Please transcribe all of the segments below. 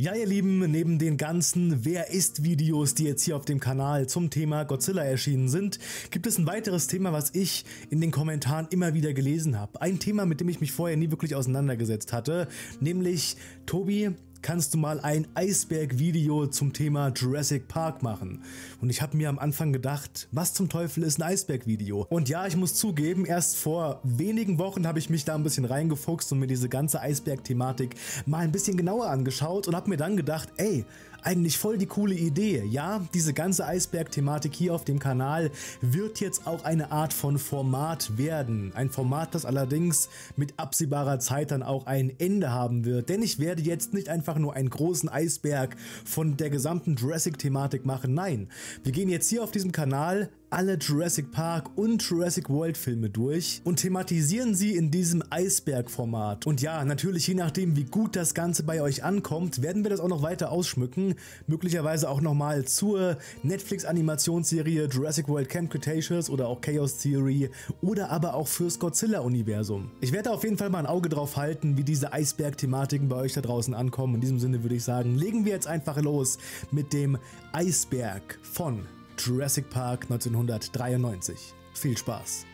Ja, ihr Lieben, neben den ganzen Wer ist Videos, die jetzt hier auf dem Kanal zum Thema Godzilla erschienen sind, gibt es ein weiteres Thema, was ich in den Kommentaren immer wieder gelesen habe. Ein Thema, mit dem ich mich vorher nie wirklich auseinandergesetzt hatte, nämlich Tobi, kannst du mal ein Eisberg-Video zum Thema Jurassic Park machen. Und ich habe mir am Anfang gedacht, was zum Teufel ist ein Eisberg-Video? Und ja, ich muss zugeben, erst vor wenigen Wochen habe ich mich da ein bisschen reingefuchst und mir diese ganze Eisberg-Thematik mal ein bisschen genauer angeschaut und habe mir dann gedacht, ey, eigentlich voll die coole Idee. Ja, diese ganze Eisberg-Thematik hier auf dem Kanal wird jetzt auch eine Art von Format werden. Ein Format, das allerdings mit absehbarer Zeit dann auch ein Ende haben wird. Denn ich werde jetzt nicht einfach nur einen großen Eisberg von der gesamten Jurassic-Thematik machen. Nein, wir gehen jetzt hier auf diesem Kanal alle Jurassic Park und Jurassic World Filme durch und thematisieren sie in diesem Eisberg-Format. Und ja, natürlich je nachdem wie gut das Ganze bei euch ankommt, werden wir das auch noch weiter ausschmücken möglicherweise auch nochmal zur Netflix-Animationsserie Jurassic World Camp Cretaceous oder auch Chaos Theory oder aber auch fürs Godzilla-Universum. Ich werde auf jeden Fall mal ein Auge drauf halten, wie diese Eisberg-Thematiken bei euch da draußen ankommen. In diesem Sinne würde ich sagen, legen wir jetzt einfach los mit dem Eisberg von Jurassic Park 1993. Viel Spaß!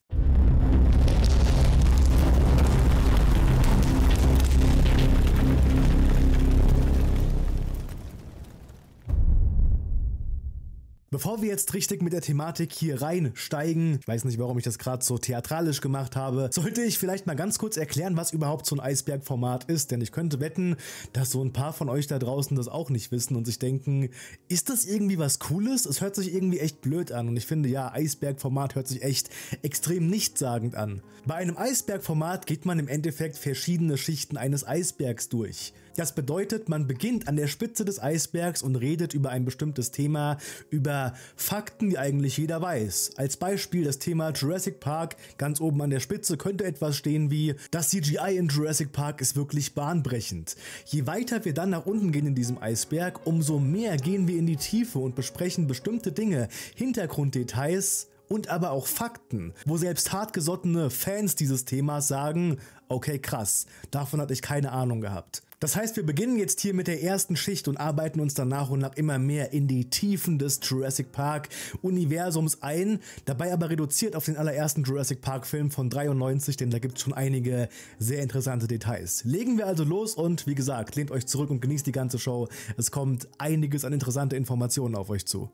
Bevor wir jetzt richtig mit der Thematik hier reinsteigen, ich weiß nicht, warum ich das gerade so theatralisch gemacht habe, sollte ich vielleicht mal ganz kurz erklären, was überhaupt so ein Eisbergformat ist, denn ich könnte wetten, dass so ein paar von euch da draußen das auch nicht wissen und sich denken, ist das irgendwie was Cooles? Es hört sich irgendwie echt blöd an und ich finde ja, Eisbergformat hört sich echt extrem nichtssagend an. Bei einem Eisbergformat geht man im Endeffekt verschiedene Schichten eines Eisbergs durch. Das bedeutet, man beginnt an der Spitze des Eisbergs und redet über ein bestimmtes Thema, über Fakten, die eigentlich jeder weiß. Als Beispiel das Thema Jurassic Park, ganz oben an der Spitze könnte etwas stehen wie, das CGI in Jurassic Park ist wirklich bahnbrechend. Je weiter wir dann nach unten gehen in diesem Eisberg, umso mehr gehen wir in die Tiefe und besprechen bestimmte Dinge, Hintergrunddetails, und aber auch Fakten, wo selbst hartgesottene Fans dieses Themas sagen, okay krass, davon hatte ich keine Ahnung gehabt. Das heißt, wir beginnen jetzt hier mit der ersten Schicht und arbeiten uns dann nach und nach immer mehr in die Tiefen des Jurassic Park Universums ein, dabei aber reduziert auf den allerersten Jurassic Park Film von 93, denn da gibt es schon einige sehr interessante Details. Legen wir also los und wie gesagt, lehnt euch zurück und genießt die ganze Show. Es kommt einiges an interessante Informationen auf euch zu.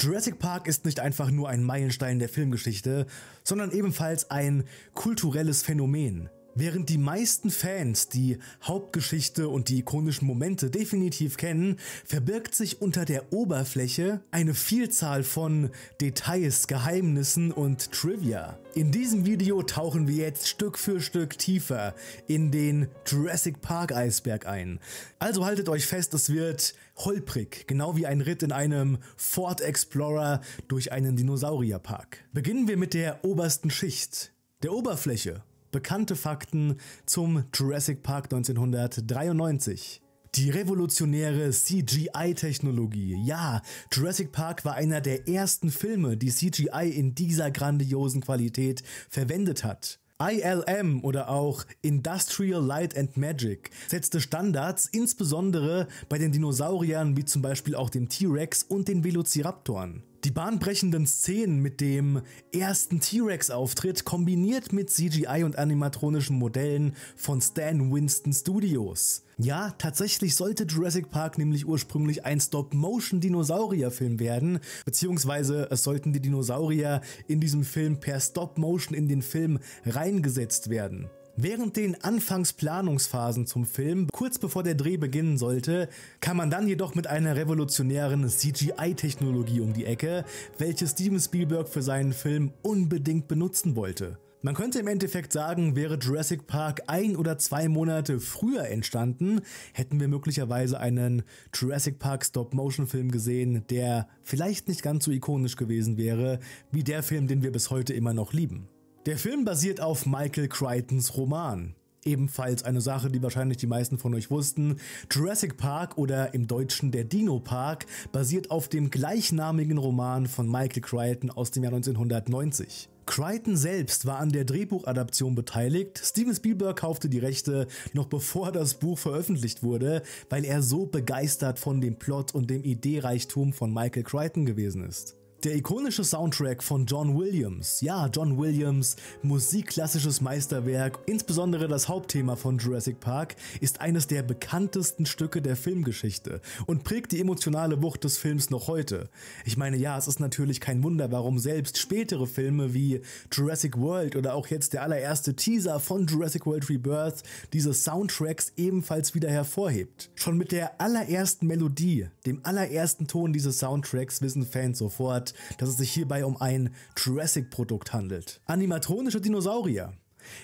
Jurassic Park ist nicht einfach nur ein Meilenstein der Filmgeschichte, sondern ebenfalls ein kulturelles Phänomen. Während die meisten Fans die Hauptgeschichte und die ikonischen Momente definitiv kennen, verbirgt sich unter der Oberfläche eine Vielzahl von Details, Geheimnissen und Trivia. In diesem Video tauchen wir jetzt Stück für Stück tiefer in den Jurassic Park Eisberg ein. Also haltet euch fest, es wird holprig, genau wie ein Ritt in einem Ford Explorer durch einen Dinosaurierpark. Beginnen wir mit der obersten Schicht, der Oberfläche Bekannte Fakten zum Jurassic Park 1993. Die revolutionäre CGI-Technologie. Ja, Jurassic Park war einer der ersten Filme, die CGI in dieser grandiosen Qualität verwendet hat. ILM oder auch Industrial Light and Magic setzte Standards insbesondere bei den Dinosauriern wie zum Beispiel auch dem T-Rex und den Velociraptoren. Die bahnbrechenden Szenen mit dem ersten T-Rex-Auftritt kombiniert mit CGI und animatronischen Modellen von Stan Winston Studios. Ja, tatsächlich sollte Jurassic Park nämlich ursprünglich ein Stop-Motion-Dinosaurier-Film werden, beziehungsweise es sollten die Dinosaurier in diesem Film per Stop-Motion in den Film reingesetzt werden. Während den Anfangsplanungsphasen zum Film, kurz bevor der Dreh beginnen sollte, kam man dann jedoch mit einer revolutionären CGI-Technologie um die Ecke, welche Steven Spielberg für seinen Film unbedingt benutzen wollte. Man könnte im Endeffekt sagen, wäre Jurassic Park ein oder zwei Monate früher entstanden, hätten wir möglicherweise einen Jurassic Park Stop-Motion-Film gesehen, der vielleicht nicht ganz so ikonisch gewesen wäre wie der Film, den wir bis heute immer noch lieben. Der Film basiert auf Michael Crichtons Roman. Ebenfalls eine Sache, die wahrscheinlich die meisten von euch wussten. Jurassic Park oder im Deutschen der Dino Park basiert auf dem gleichnamigen Roman von Michael Crichton aus dem Jahr 1990. Crichton selbst war an der Drehbuchadaption beteiligt. Steven Spielberg kaufte die Rechte noch bevor das Buch veröffentlicht wurde, weil er so begeistert von dem Plot und dem Ideereichtum von Michael Crichton gewesen ist. Der ikonische Soundtrack von John Williams. Ja, John Williams, musikklassisches Meisterwerk, insbesondere das Hauptthema von Jurassic Park, ist eines der bekanntesten Stücke der Filmgeschichte und prägt die emotionale Wucht des Films noch heute. Ich meine, ja, es ist natürlich kein Wunder, warum selbst spätere Filme wie Jurassic World oder auch jetzt der allererste Teaser von Jurassic World Rebirth diese Soundtracks ebenfalls wieder hervorhebt. Schon mit der allerersten Melodie, dem allerersten Ton dieses Soundtracks wissen Fans sofort, dass es sich hierbei um ein Jurassic-Produkt handelt. Animatronische Dinosaurier.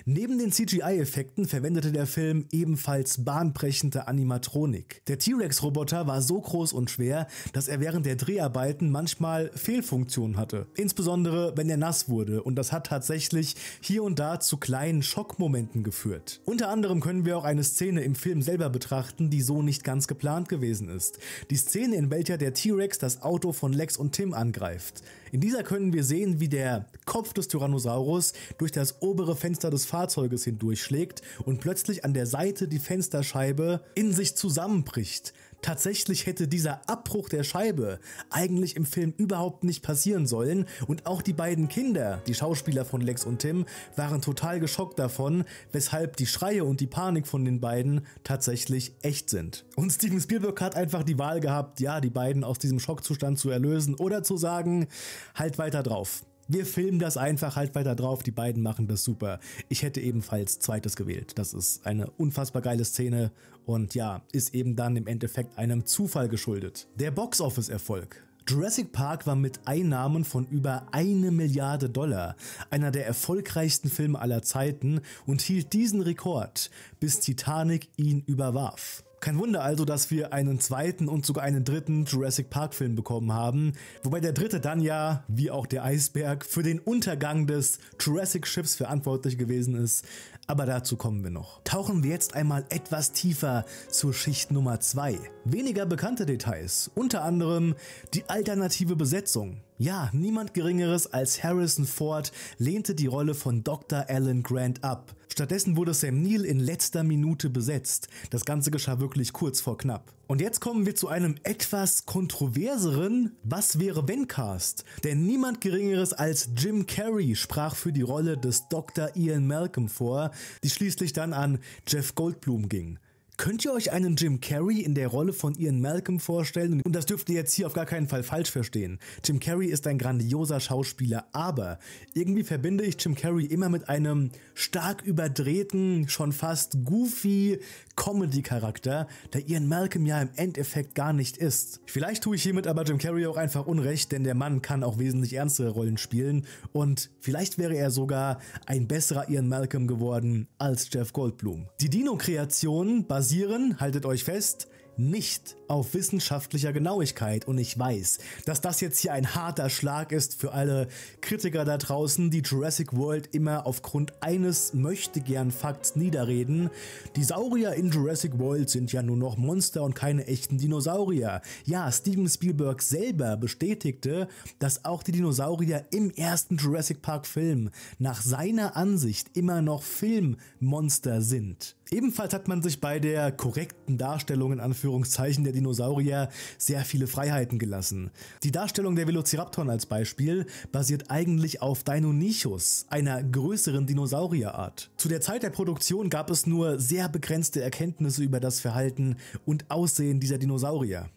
Neben den CGI-Effekten verwendete der Film ebenfalls bahnbrechende Animatronik. Der T-Rex-Roboter war so groß und schwer, dass er während der Dreharbeiten manchmal Fehlfunktionen hatte. Insbesondere, wenn er nass wurde und das hat tatsächlich hier und da zu kleinen Schockmomenten geführt. Unter anderem können wir auch eine Szene im Film selber betrachten, die so nicht ganz geplant gewesen ist. Die Szene, in welcher der T-Rex das Auto von Lex und Tim angreift. In dieser können wir sehen, wie der Kopf des Tyrannosaurus durch das obere Fenster des Fahrzeuges hindurchschlägt und plötzlich an der Seite die Fensterscheibe in sich zusammenbricht. Tatsächlich hätte dieser Abbruch der Scheibe eigentlich im Film überhaupt nicht passieren sollen und auch die beiden Kinder, die Schauspieler von Lex und Tim, waren total geschockt davon, weshalb die Schreie und die Panik von den beiden tatsächlich echt sind. Und Steven Spielberg hat einfach die Wahl gehabt, ja, die beiden aus diesem Schockzustand zu erlösen oder zu sagen, halt weiter drauf wir filmen das einfach, halt weiter drauf, die beiden machen das super. Ich hätte ebenfalls zweites gewählt. Das ist eine unfassbar geile Szene und ja, ist eben dann im Endeffekt einem Zufall geschuldet. Der Boxoffice-Erfolg. Jurassic Park war mit Einnahmen von über eine Milliarde Dollar einer der erfolgreichsten Filme aller Zeiten und hielt diesen Rekord, bis Titanic ihn überwarf. Kein Wunder also, dass wir einen zweiten und sogar einen dritten Jurassic Park Film bekommen haben, wobei der dritte dann ja, wie auch der Eisberg, für den Untergang des Jurassic Schiffs verantwortlich gewesen ist, aber dazu kommen wir noch. Tauchen wir jetzt einmal etwas tiefer zur Schicht Nummer 2. Weniger bekannte Details, unter anderem die alternative Besetzung. Ja, niemand Geringeres als Harrison Ford lehnte die Rolle von Dr. Alan Grant ab. Stattdessen wurde Sam Neill in letzter Minute besetzt. Das Ganze geschah wirklich kurz vor knapp. Und jetzt kommen wir zu einem etwas kontroverseren Was wäre wenn Cast. Denn niemand Geringeres als Jim Carrey sprach für die Rolle des Dr. Ian Malcolm vor, die schließlich dann an Jeff Goldblum ging. Könnt ihr euch einen Jim Carrey in der Rolle von Ian Malcolm vorstellen? Und das dürft ihr jetzt hier auf gar keinen Fall falsch verstehen. Jim Carrey ist ein grandioser Schauspieler, aber irgendwie verbinde ich Jim Carrey immer mit einem stark überdrehten, schon fast goofy, Comedy-Charakter, der Ian Malcolm ja im Endeffekt gar nicht ist. Vielleicht tue ich hiermit aber Jim Carrey auch einfach unrecht, denn der Mann kann auch wesentlich ernstere Rollen spielen und vielleicht wäre er sogar ein besserer Ian Malcolm geworden als Jeff Goldblum. Die Dino-Kreationen basieren, haltet euch fest, nicht auf wissenschaftlicher Genauigkeit. Und ich weiß, dass das jetzt hier ein harter Schlag ist für alle Kritiker da draußen, die Jurassic World immer aufgrund eines möchtegern Fakts niederreden. Die Saurier in Jurassic World sind ja nur noch Monster und keine echten Dinosaurier. Ja, Steven Spielberg selber bestätigte, dass auch die Dinosaurier im ersten Jurassic Park Film nach seiner Ansicht immer noch Filmmonster sind. Ebenfalls hat man sich bei der korrekten Darstellung in Anführungszeichen Anführungszeichen der Dinosaurier sehr viele Freiheiten gelassen. Die Darstellung der Velociraptoren als Beispiel basiert eigentlich auf Deinonychus, einer größeren Dinosaurierart. Zu der Zeit der Produktion gab es nur sehr begrenzte Erkenntnisse über das Verhalten und Aussehen dieser Dinosaurier.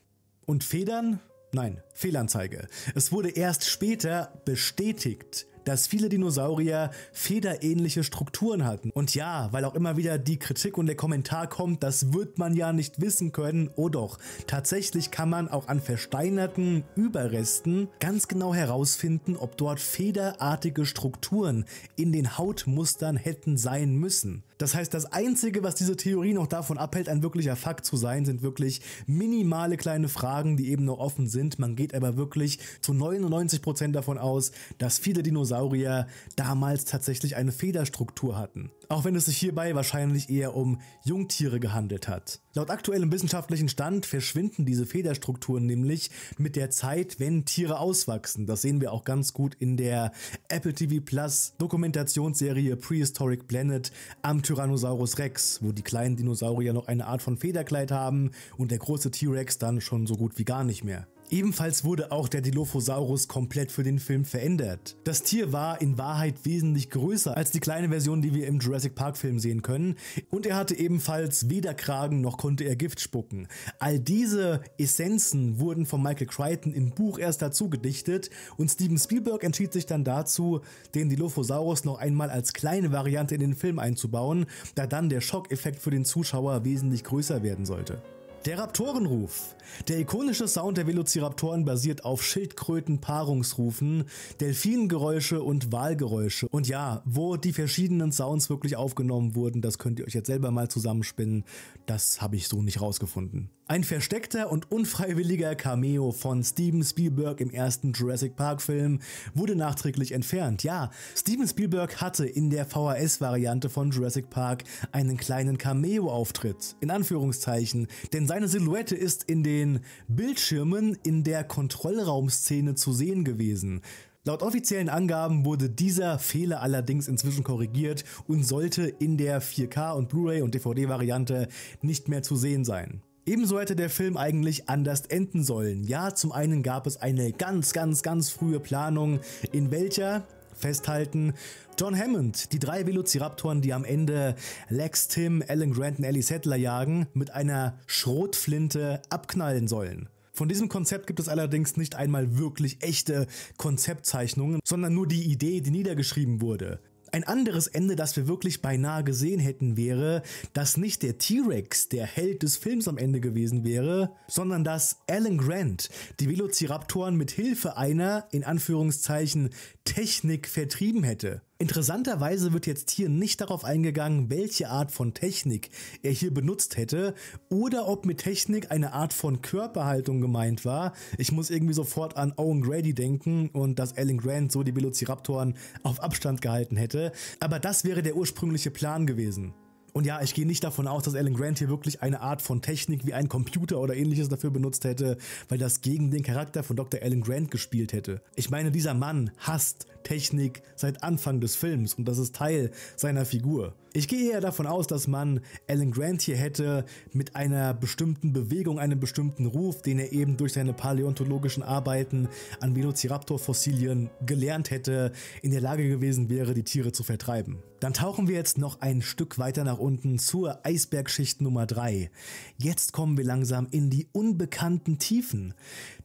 Und Federn? Nein, Fehlanzeige. Es wurde erst später bestätigt, dass viele Dinosaurier federähnliche Strukturen hatten. Und ja, weil auch immer wieder die Kritik und der Kommentar kommt, das wird man ja nicht wissen können. Oh doch, tatsächlich kann man auch an versteinerten Überresten ganz genau herausfinden, ob dort federartige Strukturen in den Hautmustern hätten sein müssen. Das heißt, das Einzige, was diese Theorie noch davon abhält, ein wirklicher Fakt zu sein, sind wirklich minimale kleine Fragen, die eben noch offen sind. Man geht aber wirklich zu 99% Prozent davon aus, dass viele Dinosaurier Dinosaurier damals tatsächlich eine Federstruktur hatten, auch wenn es sich hierbei wahrscheinlich eher um Jungtiere gehandelt hat. Laut aktuellem wissenschaftlichen Stand verschwinden diese Federstrukturen nämlich mit der Zeit, wenn Tiere auswachsen. Das sehen wir auch ganz gut in der Apple TV Plus Dokumentationsserie Prehistoric Planet am Tyrannosaurus Rex, wo die kleinen Dinosaurier noch eine Art von Federkleid haben und der große T-Rex dann schon so gut wie gar nicht mehr. Ebenfalls wurde auch der Dilophosaurus komplett für den Film verändert. Das Tier war in Wahrheit wesentlich größer als die kleine Version, die wir im Jurassic Park Film sehen können und er hatte ebenfalls weder Kragen noch konnte er Gift spucken. All diese Essenzen wurden von Michael Crichton im Buch erst dazu gedichtet und Steven Spielberg entschied sich dann dazu, den Dilophosaurus noch einmal als kleine Variante in den Film einzubauen, da dann der Schockeffekt für den Zuschauer wesentlich größer werden sollte. Der Raptorenruf. Der ikonische Sound der Velociraptoren basiert auf Schildkröten-Paarungsrufen, Delfinengeräusche und Walgeräusche. Und ja, wo die verschiedenen Sounds wirklich aufgenommen wurden, das könnt ihr euch jetzt selber mal zusammenspinnen. Das habe ich so nicht rausgefunden. Ein versteckter und unfreiwilliger Cameo von Steven Spielberg im ersten Jurassic Park-Film wurde nachträglich entfernt. Ja, Steven Spielberg hatte in der VHS-Variante von Jurassic Park einen kleinen Cameo-Auftritt, in Anführungszeichen, denn seine Silhouette ist in den Bildschirmen in der Kontrollraumszene zu sehen gewesen. Laut offiziellen Angaben wurde dieser Fehler allerdings inzwischen korrigiert und sollte in der 4K- und Blu-ray- und DVD-Variante nicht mehr zu sehen sein. Ebenso hätte der Film eigentlich anders enden sollen. Ja, zum einen gab es eine ganz, ganz, ganz frühe Planung, in welcher festhalten. John Hammond, die drei Velociraptoren, die am Ende Lex, Tim, Alan Grant und Ellie Settler jagen, mit einer Schrotflinte abknallen sollen. Von diesem Konzept gibt es allerdings nicht einmal wirklich echte Konzeptzeichnungen, sondern nur die Idee, die niedergeschrieben wurde. Ein anderes Ende, das wir wirklich beinahe gesehen hätten, wäre, dass nicht der T-Rex der Held des Films am Ende gewesen wäre, sondern dass Alan Grant die Velociraptoren mit Hilfe einer, in Anführungszeichen, Technik vertrieben hätte. Interessanterweise wird jetzt hier nicht darauf eingegangen, welche Art von Technik er hier benutzt hätte oder ob mit Technik eine Art von Körperhaltung gemeint war. Ich muss irgendwie sofort an Owen Grady denken und dass Alan Grant so die Velociraptoren auf Abstand gehalten hätte. Aber das wäre der ursprüngliche Plan gewesen. Und ja, ich gehe nicht davon aus, dass Alan Grant hier wirklich eine Art von Technik wie ein Computer oder ähnliches dafür benutzt hätte, weil das gegen den Charakter von Dr. Alan Grant gespielt hätte. Ich meine, dieser Mann hasst Technik seit Anfang des Films und das ist Teil seiner Figur. Ich gehe eher davon aus, dass man Alan Grant hier hätte mit einer bestimmten Bewegung, einem bestimmten Ruf, den er eben durch seine paläontologischen Arbeiten an Velociraptor-Fossilien gelernt hätte, in der Lage gewesen wäre, die Tiere zu vertreiben. Dann tauchen wir jetzt noch ein Stück weiter nach unten zur Eisbergschicht Nummer 3. Jetzt kommen wir langsam in die unbekannten Tiefen.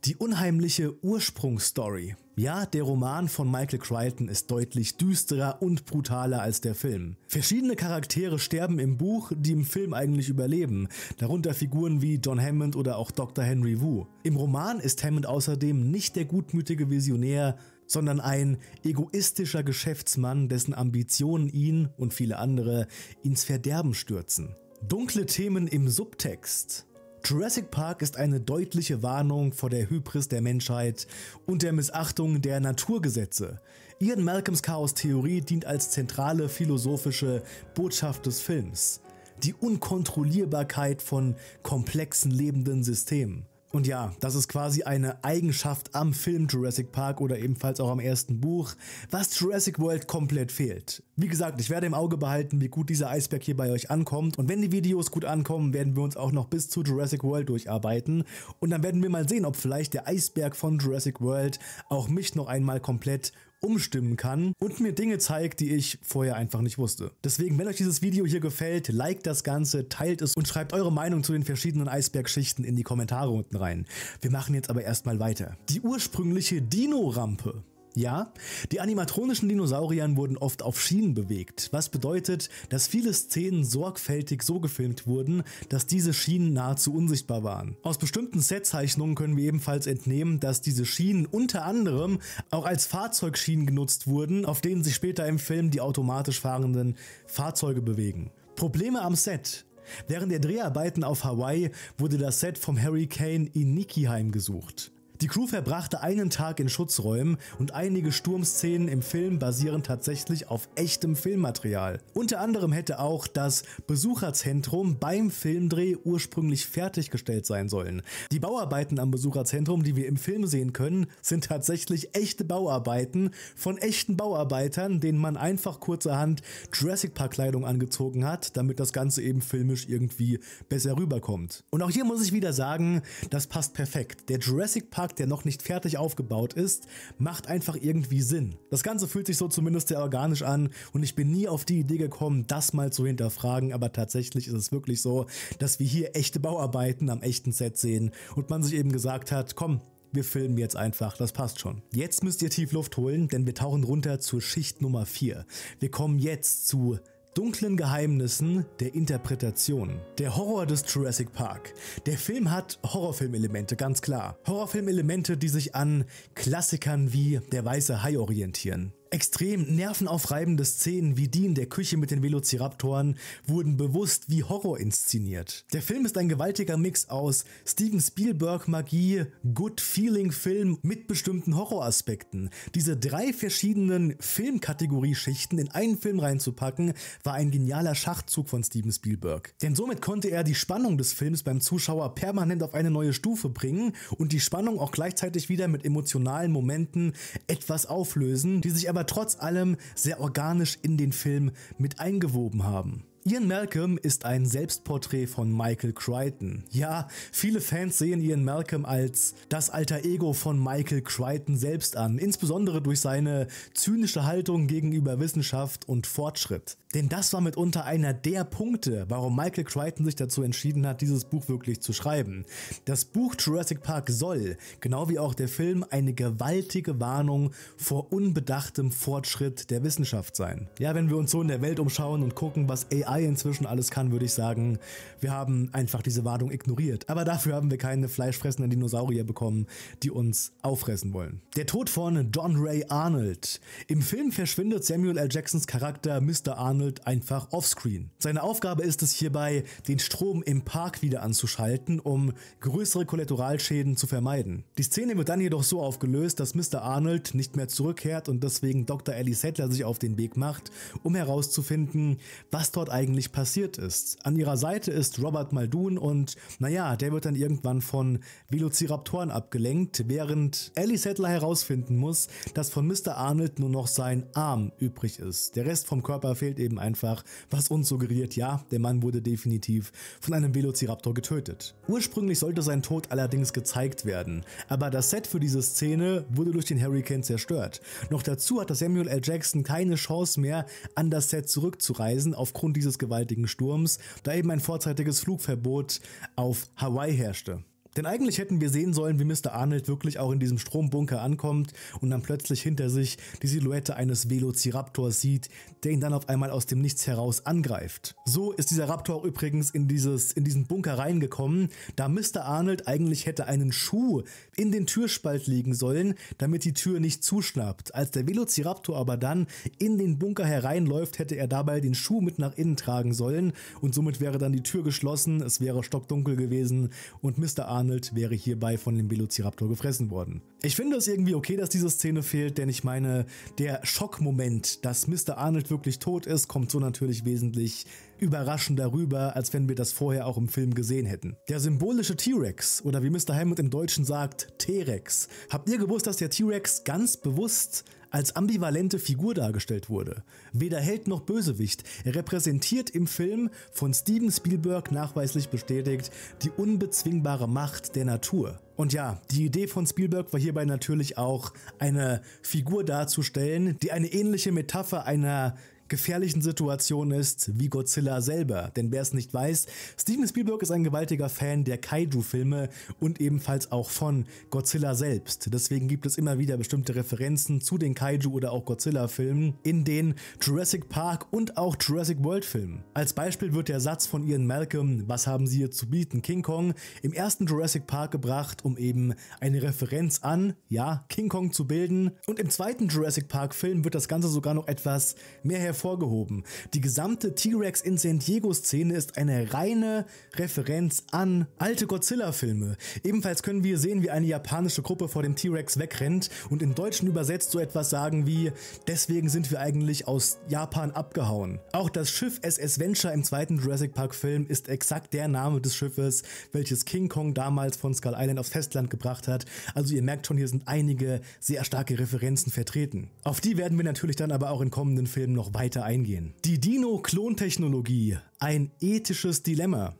Die unheimliche Ursprungsstory. Ja, der Roman von Michael Crichton ist deutlich düsterer und brutaler als der Film. Verschiedene Charaktere sterben im Buch, die im Film eigentlich überleben, darunter Figuren wie John Hammond oder auch Dr. Henry Wu. Im Roman ist Hammond außerdem nicht der gutmütige Visionär, sondern ein egoistischer Geschäftsmann, dessen Ambitionen ihn und viele andere ins Verderben stürzen. Dunkle Themen im Subtext. Jurassic Park ist eine deutliche Warnung vor der Hybris der Menschheit und der Missachtung der Naturgesetze. Ian Malcolms Chaos-Theorie dient als zentrale philosophische Botschaft des Films. Die Unkontrollierbarkeit von komplexen lebenden Systemen. Und ja, das ist quasi eine Eigenschaft am Film Jurassic Park oder ebenfalls auch am ersten Buch, was Jurassic World komplett fehlt. Wie gesagt, ich werde im Auge behalten, wie gut dieser Eisberg hier bei euch ankommt. Und wenn die Videos gut ankommen, werden wir uns auch noch bis zu Jurassic World durcharbeiten. Und dann werden wir mal sehen, ob vielleicht der Eisberg von Jurassic World auch mich noch einmal komplett umstimmen kann und mir Dinge zeigt, die ich vorher einfach nicht wusste. Deswegen, wenn euch dieses Video hier gefällt, liked das Ganze, teilt es und schreibt eure Meinung zu den verschiedenen Eisbergschichten in die Kommentare unten rein. Wir machen jetzt aber erstmal weiter. Die ursprüngliche Dino-Rampe ja, die animatronischen Dinosauriern wurden oft auf Schienen bewegt, was bedeutet, dass viele Szenen sorgfältig so gefilmt wurden, dass diese Schienen nahezu unsichtbar waren. Aus bestimmten Setzeichnungen können wir ebenfalls entnehmen, dass diese Schienen unter anderem auch als Fahrzeugschienen genutzt wurden, auf denen sich später im Film die automatisch fahrenden Fahrzeuge bewegen. Probleme am Set. Während der Dreharbeiten auf Hawaii wurde das Set vom Hurricane Iniki heimgesucht. Die Crew verbrachte einen Tag in Schutzräumen und einige Sturmszenen im Film basieren tatsächlich auf echtem Filmmaterial. Unter anderem hätte auch das Besucherzentrum beim Filmdreh ursprünglich fertiggestellt sein sollen. Die Bauarbeiten am Besucherzentrum, die wir im Film sehen können, sind tatsächlich echte Bauarbeiten von echten Bauarbeitern, denen man einfach kurzerhand Jurassic Park Kleidung angezogen hat, damit das Ganze eben filmisch irgendwie besser rüberkommt. Und auch hier muss ich wieder sagen, das passt perfekt. Der Jurassic Park Markt, der noch nicht fertig aufgebaut ist, macht einfach irgendwie Sinn. Das Ganze fühlt sich so zumindest sehr organisch an und ich bin nie auf die Idee gekommen, das mal zu hinterfragen, aber tatsächlich ist es wirklich so, dass wir hier echte Bauarbeiten am echten Set sehen und man sich eben gesagt hat, komm, wir filmen jetzt einfach, das passt schon. Jetzt müsst ihr tief Luft holen, denn wir tauchen runter zur Schicht Nummer 4. Wir kommen jetzt zu dunklen Geheimnissen der Interpretation. Der Horror des Jurassic Park. Der Film hat Horrorfilmelemente, ganz klar. Horrorfilmelemente, die sich an Klassikern wie Der weiße Hai orientieren. Extrem nervenaufreibende Szenen wie die in der Küche mit den Velociraptoren wurden bewusst wie Horror inszeniert. Der Film ist ein gewaltiger Mix aus Steven Spielberg Magie, Good Feeling Film mit bestimmten Horroraspekten. Diese drei verschiedenen Filmkategorie-Schichten in einen Film reinzupacken, war ein genialer Schachzug von Steven Spielberg. Denn somit konnte er die Spannung des Films beim Zuschauer permanent auf eine neue Stufe bringen und die Spannung auch gleichzeitig wieder mit emotionalen Momenten etwas auflösen, die sich aber aber trotz allem sehr organisch in den Film mit eingewoben haben. Ian Malcolm ist ein Selbstporträt von Michael Crichton. Ja, viele Fans sehen Ian Malcolm als das alter Ego von Michael Crichton selbst an, insbesondere durch seine zynische Haltung gegenüber Wissenschaft und Fortschritt. Denn das war mitunter einer der Punkte, warum Michael Crichton sich dazu entschieden hat, dieses Buch wirklich zu schreiben. Das Buch Jurassic Park soll, genau wie auch der Film, eine gewaltige Warnung vor unbedachtem Fortschritt der Wissenschaft sein. Ja, wenn wir uns so in der Welt umschauen und gucken, was AI AI inzwischen alles kann, würde ich sagen, wir haben einfach diese Warnung ignoriert. Aber dafür haben wir keine fleischfressenden Dinosaurier bekommen, die uns auffressen wollen. Der Tod von Don Ray Arnold. Im Film verschwindet Samuel L. Jacksons Charakter Mr. Arnold einfach offscreen. Seine Aufgabe ist es hierbei, den Strom im Park wieder anzuschalten, um größere Kollateralschäden zu vermeiden. Die Szene wird dann jedoch so aufgelöst, dass Mr. Arnold nicht mehr zurückkehrt und deswegen Dr. Ellie Settler sich auf den Weg macht, um herauszufinden, was dort eigentlich eigentlich passiert ist. An ihrer Seite ist Robert Muldoon und naja, der wird dann irgendwann von Velociraptoren abgelenkt, während Ellie Settler herausfinden muss, dass von Mr. Arnold nur noch sein Arm übrig ist. Der Rest vom Körper fehlt eben einfach, was uns suggeriert, ja, der Mann wurde definitiv von einem Velociraptor getötet. Ursprünglich sollte sein Tod allerdings gezeigt werden, aber das Set für diese Szene wurde durch den Hurricane zerstört. Noch dazu hatte Samuel L. Jackson keine Chance mehr, an das Set zurückzureisen aufgrund dieser dieses gewaltigen Sturms, da eben ein vorzeitiges Flugverbot auf Hawaii herrschte. Denn eigentlich hätten wir sehen sollen, wie Mr. Arnold wirklich auch in diesem Strombunker ankommt und dann plötzlich hinter sich die Silhouette eines Velociraptors sieht, der ihn dann auf einmal aus dem Nichts heraus angreift. So ist dieser Raptor übrigens in, dieses, in diesen Bunker reingekommen, da Mr. Arnold eigentlich hätte einen Schuh in den Türspalt legen sollen, damit die Tür nicht zuschnappt. Als der Velociraptor aber dann in den Bunker hereinläuft, hätte er dabei den Schuh mit nach innen tragen sollen und somit wäre dann die Tür geschlossen, es wäre stockdunkel gewesen und Mr. Arnold behandelt, wäre hierbei von dem Velociraptor gefressen worden. Ich finde es irgendwie okay, dass diese Szene fehlt, denn ich meine, der Schockmoment, dass Mr. Arnold wirklich tot ist, kommt so natürlich wesentlich überraschender rüber, als wenn wir das vorher auch im Film gesehen hätten. Der symbolische T-Rex, oder wie Mr. Hammond im Deutschen sagt, T-Rex. Habt ihr gewusst, dass der T-Rex ganz bewusst als ambivalente Figur dargestellt wurde. Weder Held noch Bösewicht repräsentiert im Film von Steven Spielberg nachweislich bestätigt die unbezwingbare Macht der Natur. Und ja, die Idee von Spielberg war hierbei natürlich auch, eine Figur darzustellen, die eine ähnliche Metapher einer gefährlichen Situation ist wie Godzilla selber. Denn wer es nicht weiß, Steven Spielberg ist ein gewaltiger Fan der Kaiju-Filme und ebenfalls auch von Godzilla selbst. Deswegen gibt es immer wieder bestimmte Referenzen zu den Kaiju oder auch Godzilla-Filmen in den Jurassic Park und auch Jurassic World-Filmen. Als Beispiel wird der Satz von Ian Malcolm, was haben Sie hier zu bieten, King Kong, im ersten Jurassic Park gebracht, um eben eine Referenz an, ja, King Kong zu bilden. Und im zweiten Jurassic Park-Film wird das Ganze sogar noch etwas mehr hervorgehoben hervorgehoben. Die gesamte T-Rex in San Diego-Szene ist eine reine Referenz an alte Godzilla-Filme. Ebenfalls können wir sehen, wie eine japanische Gruppe vor dem T-Rex wegrennt und im Deutschen übersetzt so etwas sagen wie, deswegen sind wir eigentlich aus Japan abgehauen. Auch das Schiff SS Venture im zweiten Jurassic Park-Film ist exakt der Name des Schiffes, welches King Kong damals von Skull Island aufs Festland gebracht hat. Also ihr merkt schon, hier sind einige sehr starke Referenzen vertreten. Auf die werden wir natürlich dann aber auch in kommenden Filmen noch weiter weiter eingehen. Die Dino-Klontechnologie, ein ethisches Dilemma.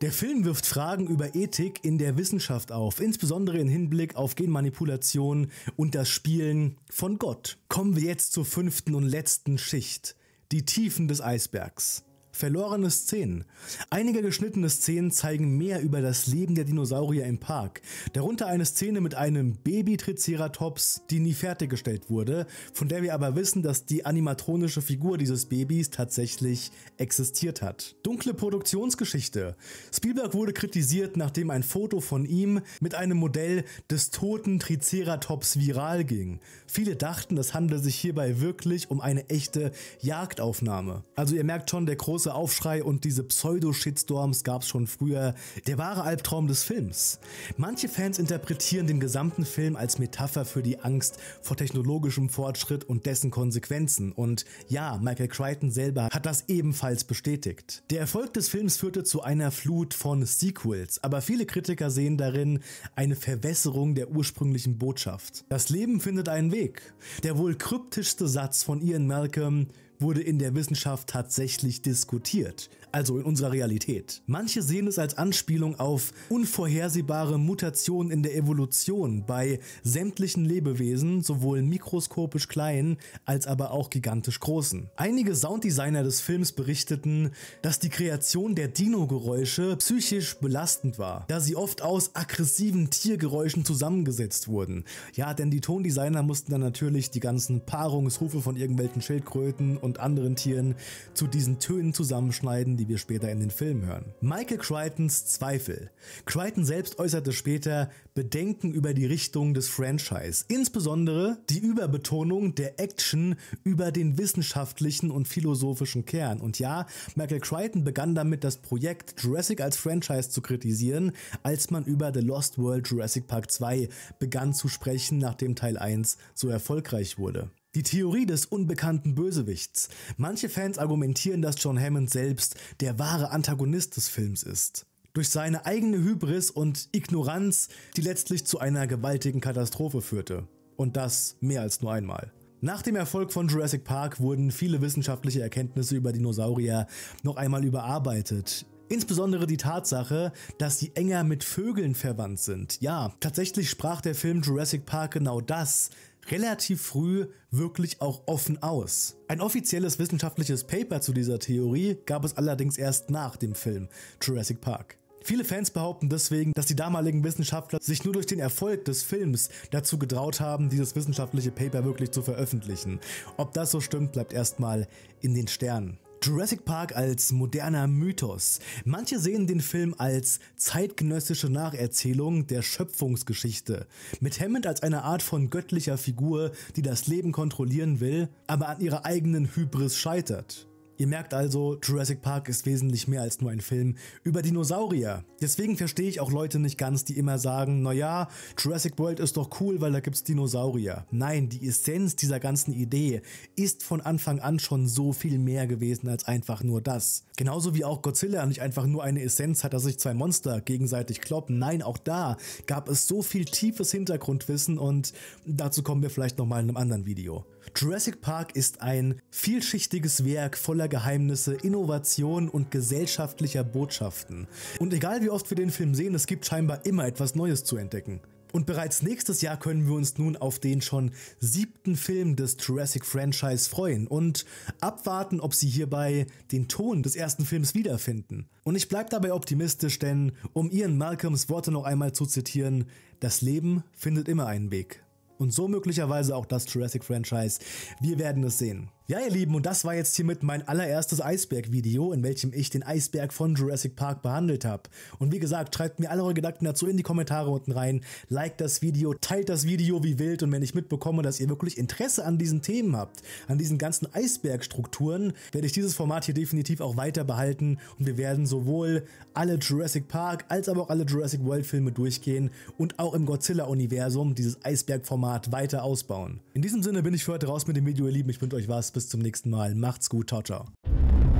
Der Film wirft Fragen über Ethik in der Wissenschaft auf, insbesondere im Hinblick auf Genmanipulation und das Spielen von Gott. Kommen wir jetzt zur fünften und letzten Schicht, die Tiefen des Eisbergs. Verlorene Szenen. Einige geschnittene Szenen zeigen mehr über das Leben der Dinosaurier im Park. Darunter eine Szene mit einem Baby-Triceratops, die nie fertiggestellt wurde, von der wir aber wissen, dass die animatronische Figur dieses Babys tatsächlich existiert hat. Dunkle Produktionsgeschichte. Spielberg wurde kritisiert, nachdem ein Foto von ihm mit einem Modell des toten Triceratops viral ging. Viele dachten, es handle sich hierbei wirklich um eine echte Jagdaufnahme. Also ihr merkt schon, der große große Aufschrei und diese Pseudo-Shitstorms gab es schon früher. Der wahre Albtraum des Films. Manche Fans interpretieren den gesamten Film als Metapher für die Angst vor technologischem Fortschritt und dessen Konsequenzen. Und ja, Michael Crichton selber hat das ebenfalls bestätigt. Der Erfolg des Films führte zu einer Flut von Sequels, aber viele Kritiker sehen darin eine Verwässerung der ursprünglichen Botschaft. Das Leben findet einen Weg. Der wohl kryptischste Satz von Ian Malcolm wurde in der Wissenschaft tatsächlich diskutiert, also in unserer Realität. Manche sehen es als Anspielung auf unvorhersehbare Mutationen in der Evolution bei sämtlichen Lebewesen, sowohl mikroskopisch kleinen als aber auch gigantisch großen. Einige Sounddesigner des Films berichteten, dass die Kreation der Dino-Geräusche psychisch belastend war, da sie oft aus aggressiven Tiergeräuschen zusammengesetzt wurden. Ja, denn die Tondesigner mussten dann natürlich die ganzen Paarungsrufe von irgendwelchen Schildkröten und anderen Tieren zu diesen Tönen zusammenschneiden, die wir später in den Film hören. Michael Crichtons Zweifel. Crichton selbst äußerte später Bedenken über die Richtung des Franchise, insbesondere die Überbetonung der Action über den wissenschaftlichen und philosophischen Kern. Und ja, Michael Crichton begann damit, das Projekt Jurassic als Franchise zu kritisieren, als man über The Lost World Jurassic Park 2 begann zu sprechen, nachdem Teil 1 so erfolgreich wurde. Die Theorie des unbekannten Bösewichts. Manche Fans argumentieren, dass John Hammond selbst der wahre Antagonist des Films ist. Durch seine eigene Hybris und Ignoranz, die letztlich zu einer gewaltigen Katastrophe führte. Und das mehr als nur einmal. Nach dem Erfolg von Jurassic Park wurden viele wissenschaftliche Erkenntnisse über Dinosaurier noch einmal überarbeitet, Insbesondere die Tatsache, dass sie enger mit Vögeln verwandt sind. Ja, tatsächlich sprach der Film Jurassic Park genau das relativ früh wirklich auch offen aus. Ein offizielles wissenschaftliches Paper zu dieser Theorie gab es allerdings erst nach dem Film Jurassic Park. Viele Fans behaupten deswegen, dass die damaligen Wissenschaftler sich nur durch den Erfolg des Films dazu getraut haben, dieses wissenschaftliche Paper wirklich zu veröffentlichen. Ob das so stimmt, bleibt erstmal in den Sternen. Jurassic Park als moderner Mythos. Manche sehen den Film als zeitgenössische Nacherzählung der Schöpfungsgeschichte, mit Hammond als eine Art von göttlicher Figur, die das Leben kontrollieren will, aber an ihrer eigenen Hybris scheitert. Ihr merkt also, Jurassic Park ist wesentlich mehr als nur ein Film über Dinosaurier. Deswegen verstehe ich auch Leute nicht ganz, die immer sagen, naja, Jurassic World ist doch cool, weil da gibt's Dinosaurier. Nein, die Essenz dieser ganzen Idee ist von Anfang an schon so viel mehr gewesen als einfach nur das. Genauso wie auch Godzilla nicht einfach nur eine Essenz hat, dass sich zwei Monster gegenseitig kloppen. Nein, auch da gab es so viel tiefes Hintergrundwissen und dazu kommen wir vielleicht nochmal in einem anderen Video. Jurassic Park ist ein vielschichtiges Werk voller Geheimnisse, Innovationen und gesellschaftlicher Botschaften. Und egal wie oft wir den Film sehen, es gibt scheinbar immer etwas Neues zu entdecken. Und bereits nächstes Jahr können wir uns nun auf den schon siebten Film des Jurassic Franchise freuen und abwarten, ob sie hierbei den Ton des ersten Films wiederfinden. Und ich bleibe dabei optimistisch, denn um Ian Malcolms Worte noch einmal zu zitieren, das Leben findet immer einen Weg. Und so möglicherweise auch das Jurassic-Franchise. Wir werden es sehen. Ja, ihr Lieben, und das war jetzt hiermit mein allererstes Eisberg-Video, in welchem ich den Eisberg von Jurassic Park behandelt habe. Und wie gesagt, schreibt mir alle eure Gedanken dazu in die Kommentare unten rein, liked das Video, teilt das Video wie wild und wenn ich mitbekomme, dass ihr wirklich Interesse an diesen Themen habt, an diesen ganzen Eisbergstrukturen, werde ich dieses Format hier definitiv auch weiter behalten und wir werden sowohl alle Jurassic Park als aber auch alle Jurassic World Filme durchgehen und auch im Godzilla-Universum dieses Eisberg-Format weiter ausbauen. In diesem Sinne bin ich für heute raus mit dem Video, ihr Lieben, ich wünsche euch was bis zum nächsten Mal. Macht's gut, ciao, ciao.